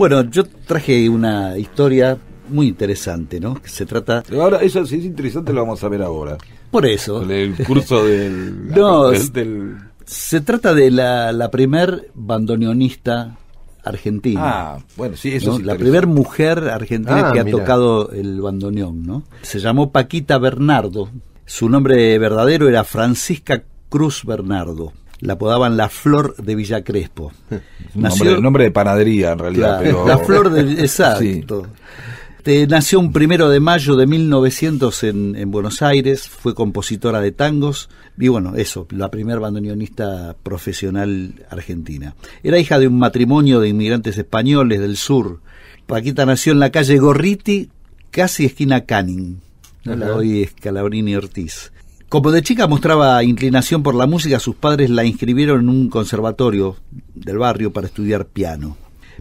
Bueno, yo traje una historia muy interesante, ¿no? se trata. ahora, eso sí es interesante, lo vamos a ver ahora. Por eso. el curso del. no, se trata de la, primer bandoneonista argentina. Ah, bueno, sí, eso La primer mujer argentina ah, que ha tocado el bandoneón, ¿no? Se llamó Paquita Bernardo. Su nombre verdadero era Francisca Cruz Bernardo la apodaban la flor de Villa Crespo. nombre, de panadería en realidad. La flor de... Exacto. nació un primero de mayo de 1900 en, Buenos Aires, fue compositora de tangos y bueno, eso, la primer bandoneonista profesional argentina. Era hija de un matrimonio de inmigrantes españoles del sur. Paquita nació en la calle Gorriti, casi esquina Canning, la hoy es Calabrini Ortiz. Como de chica mostraba inclinación por la música, sus padres la inscribieron en un conservatorio del barrio para estudiar piano.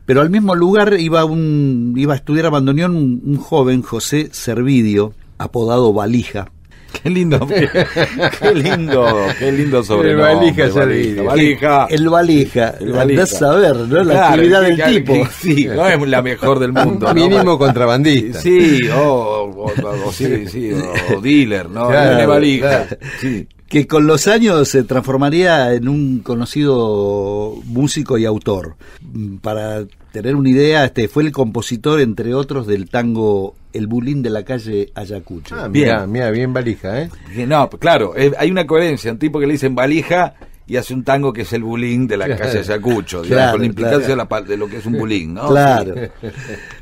Pero al mismo lugar iba, un, iba a estudiar a bandoneón un joven, José Servidio, apodado Valija, Qué lindo, qué lindo, qué lindo sobre El valija, el valija. El valija, el valija. Andás saber, ¿no? La actividad del tipo. sí, no es la mejor del mundo. Mínimo contrabandista. Sí, o, sí, sí, o, dealer, ¿no? Claro, valija. Sí que con los años se transformaría en un conocido músico y autor. Mm, para tener una idea, este fue el compositor, entre otros, del tango El Bulín de la calle Ayacucho. Ah, mira, bien. mira, bien valija, ¿eh? No, claro, eh, hay una coherencia. Un tipo que le dicen valija y hace un tango que es el bulín de la calle Ayacucho, con la implicancia de, lo que es un bullying, Claro.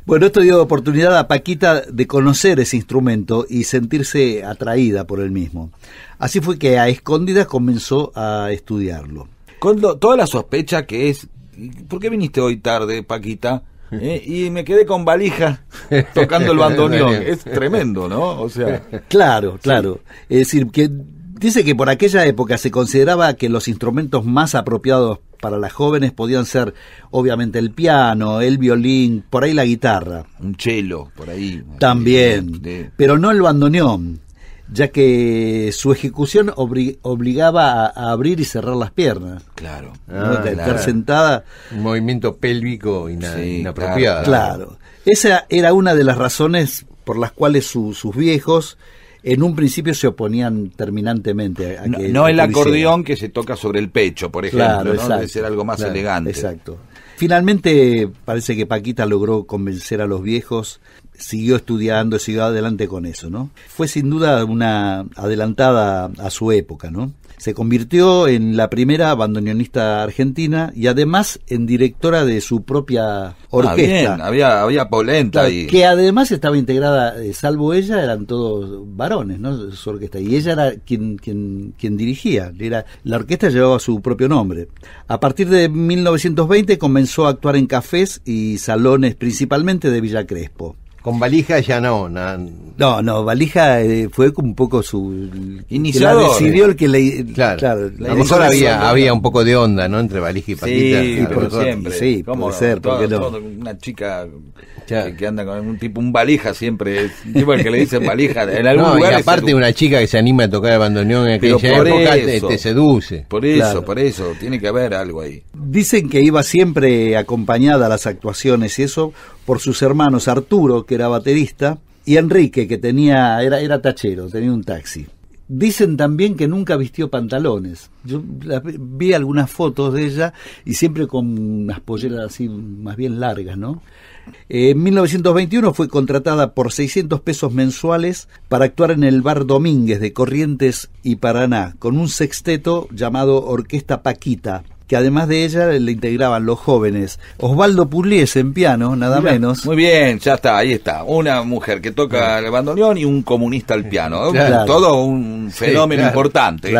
Bueno, esto dio oportunidad a Paquita de conocer ese instrumento y sentirse atraída por él mismo. Así fue que a escondidas comenzó a estudiarlo. Con toda la sospecha que es, ¿por qué viniste hoy tarde, Paquita? ¿Eh? y me quedé con valija tocando el bandoneón. es tremendo, ¿no? O sea, claro, claro. Es decir, que Dice que por aquella época se consideraba que los instrumentos más apropiados para las jóvenes podían ser, obviamente, el piano, el violín, por ahí la guitarra. Un chelo, por ahí. También, pero no el bandoneón, ya que su ejecución obligaba a, abrir y cerrar las piernas. Claro. Ah, estar sentada. Un movimiento pélvico inapropiado. Claro. Esa era una de las razones por las cuales sus viejos en un principio se oponían terminantemente no, el acordeón que se toca sobre el pecho, por ejemplo, debe ser algo más elegante. Exacto. Finalmente parece que Paquita logró convencer a los viejos siguió estudiando, siguió adelante con eso, ¿no? Fue sin duda una adelantada a su época, ¿no? Se convirtió en la primera bandoneonista argentina y además en directora de su propia ah, orquesta. había, había polenta Que además estaba integrada, eh, salvo ella, eran todos varones, ¿no? Su orquesta. Y ella era quien, quien, quien dirigía. la orquesta llevaba su propio nombre. A partir de 1920 comenzó a actuar en cafés y salones principalmente de Villa Crespo. Con valija ya no. No, no, valija eh, fue como un poco su. Iniciador. La decidió el que le. Claro. claro la a lo mejor había, había un poco de onda, ¿no? Entre valija y patita. Sí, por siempre. Sí, por ser, porque no? Una chica que, anda con un tipo, un valija siempre. un tipo que le dicen valija. En algún no, lugar y aparte, una chica que se anima a tocar el bandoneón en aquella época te, seduce. Por eso, por eso. Tiene que haber algo ahí. Dicen que iba siempre acompañada a las actuaciones y eso por sus hermanos Arturo, que era baterista, y Enrique, que tenía, era, era tachero, tenía un taxi. Dicen también que nunca vistió pantalones. Yo vi algunas fotos de ella y siempre con unas polleras así más bien largas, ¿no? Eh, en 1921 fue contratada por 600 pesos mensuales para actuar en el Bar Domínguez de Corrientes y Paraná con un sexteto llamado Orquesta Paquita, que además de ella le integraban los jóvenes Osvaldo Pugliese en piano, nada menos. Muy bien, ya está, ahí está. Una mujer que toca ah. el bandoneón y un comunista al piano. Todo un fenómeno importante.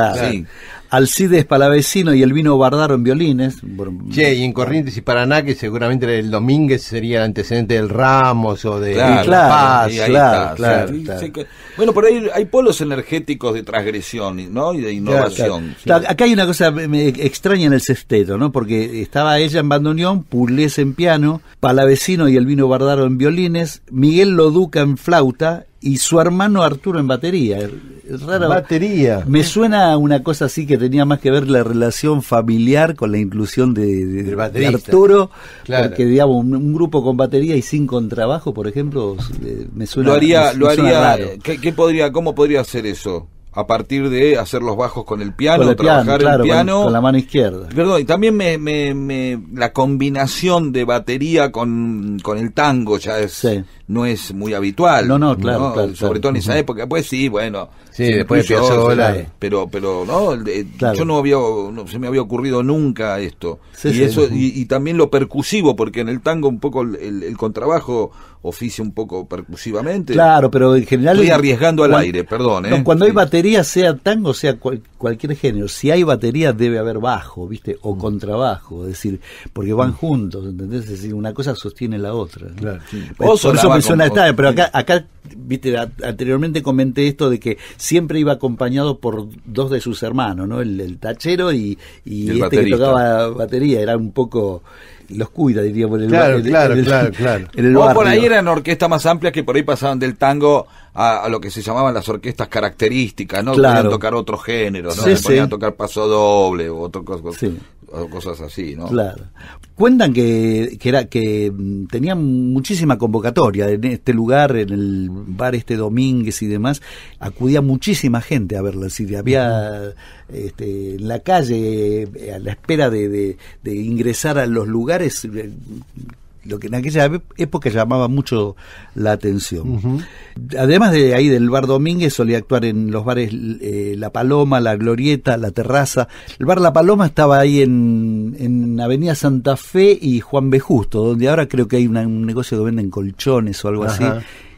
Alcides Palavecino y el vino Bardaro en violines. Che, y en Corrientes y Paraná, que seguramente el Domínguez sería el antecedente del Ramos o de claro, claro, Bueno, pero hay, hay polos energéticos de transgresión ¿no? y de innovación. Acá hay una cosa extraña en el sexteto, ¿no? porque estaba ella en bandoneón, Pulés en piano, Palavecino y el vino Bardaro en violines, Miguel Loduca en flauta y su hermano Arturo en batería. Raro. Batería. Me suena una cosa así que tenía más que ver la relación familiar con la inclusión de, Arturo, claro. porque digamos un, grupo con batería y sin contrabajo, por ejemplo, eh, me suena. Lo haría, lo haría. ¿qué, podría, cómo podría hacer eso? a partir de hacer los bajos con el piano, trabajar el piano. Con, la mano izquierda. Perdón, y también la combinación de batería con, el tango ya es, no es muy habitual. No, no, claro. Sobre todo en esa época. Pues sí, bueno. Sí, después Pero, pero no, yo no había, se me había ocurrido nunca esto. y eso, y, también lo percusivo, porque en el tango un poco el, contrabajo oficia un poco percusivamente. Claro, pero en general. Estoy arriesgando al aire, perdón. ¿eh? Cuando hay batería sea tango, sea cualquier género, si hay batería debe haber bajo, ¿viste? O mm. contrabajo, es decir, porque van mm. juntos, ¿entendés? Es decir, una cosa sostiene la otra. por eso suena pero acá, anteriormente comenté esto de que siempre iba acompañado por dos de sus hermanos, ¿no? El, tachero y, este que tocaba batería, era un poco los cuida, diría por el claro, claro, claro, claro, o por ahí eran orquestas más amplias que por ahí pasaban del tango a, lo que se llamaban las orquestas características, ¿no? Podían tocar otro género, ¿no? podían tocar paso doble o, otro, cosas así, ¿no? Claro. Cuentan que, que, era, que mm, tenían muchísima convocatoria en este lugar, en el bar este Domínguez y demás, acudía muchísima gente a verla. Si había este, en la calle, eh, a la espera de, de ingresar a los lugares eh, lo que en aquella época llamaba mucho la atención. Además de ahí del Bar Domínguez, solía actuar en los bares eh, La Paloma, La Glorieta, La Terraza. El Bar La Paloma estaba ahí en, en Avenida Santa Fe y Juan B. Justo, donde ahora creo que hay un negocio que venden colchones o algo así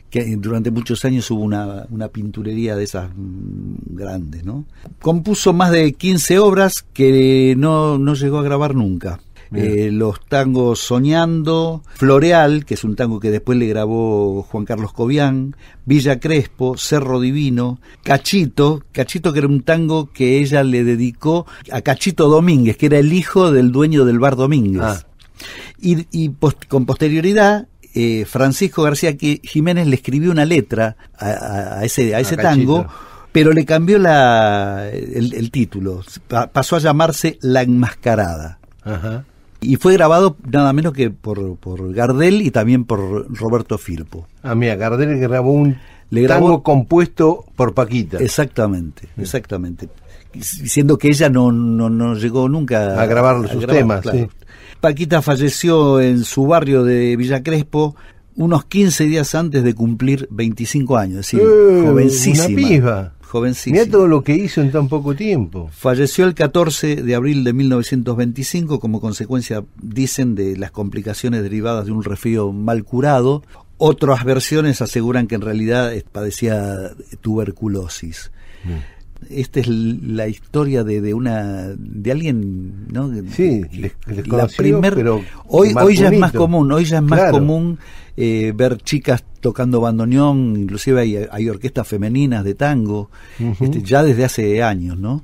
que durante muchos años hubo una, pinturería de esas mm, grandes, ¿no? Compuso más de 15 obras que no, no llegó a grabar nunca. Eh, los tangos Soñando, Floreal, que es un tango que después le grabó Juan Carlos Cobián, Villa Crespo, Cerro Divino, Cachito, Cachito que era un tango que ella le dedicó a Cachito Domínguez, que era el hijo del dueño del bar Domínguez. Ah. Y, con posterioridad eh, Francisco García Jiménez le escribió una letra a, ese, a ese tango, pero le cambió la, el, título. pasó a llamarse La Enmascarada. Ajá. Y fue grabado nada menos que por, por Gardel y también por Roberto Filpo. Ah, mira, Gardel grabó un Le tango compuesto por Paquita. Exactamente, exactamente. Siendo que ella no, no, llegó nunca a grabar sus temas. Paquita falleció en su barrio de Villa Crespo unos 15 días antes de cumplir 25 años, Es decir, eh, jovencísima jovencísimo. Mira todo lo que hizo en tan poco tiempo. Falleció el 14 de abril de 1925 como consecuencia, dicen, de las complicaciones derivadas de un resfrío mal curado. Otras versiones aseguran que en realidad padecía tuberculosis. esta es la historia de, una de alguien no sí les, la pero hoy hoy ya es más común hoy ya es más común eh, ver chicas tocando bandoneón, inclusive hay, orquestas femeninas de tango, este, ya desde hace años, ¿no?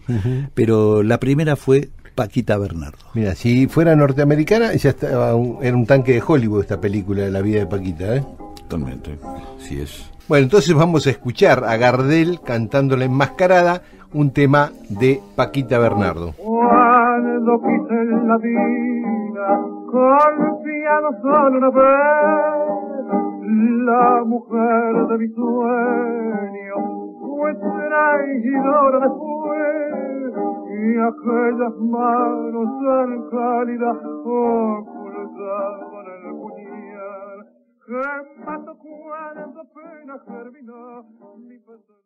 Pero la primera fue Paquita Bernardo. Mira, si fuera norteamericana, ya estaba era un tanque de Hollywood esta película, de La vida de Paquita, ¿eh? Totalmente, sí es. Bueno, entonces vamos a escuchar a Gardel cantándole Enmascarada, un tema de Paquita Bernardo la mujer de mi sueño fue traidora después y aquellas manos tan cálidas ocultaban el puñal que pasó cuando apenas terminó mi pasión?